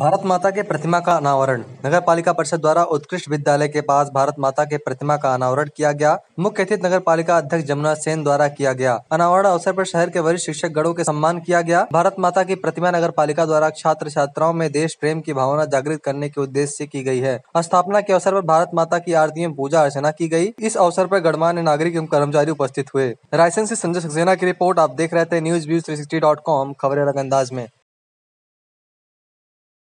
भारत माता के प्रतिमा का अनावरण नगर पालिका परिषद द्वारा उत्कृष्ट विद्यालय के पास भारत माता के प्रतिमा का अनावरण किया गया मुख्य अतिथि नगर पालिका अध्यक्ष जमुना सेन द्वारा किया गया अनावरण अवसर पर शहर के वरिष्ठ शिक्षक गणों के सम्मान किया गया भारत माता की प्रतिमा नगर पालिका द्वारा छात्र छात्राओं में देश प्रेम की भावना जागृत करने के उद्देश्य ऐसी की गयी है स्थापना के अवसर आरोप भारत माता की आरती में पूजा अर्चना की गयी इस अवसर आरोप गणमान्य नागरिक एवं कर्मचारी उपस्थित हुए रायसेन ऐसी संजय सक्सेना की रिपोर्ट आप देख रहे थे न्यूज व्यूज थ्री खबरें रंग अंदाज में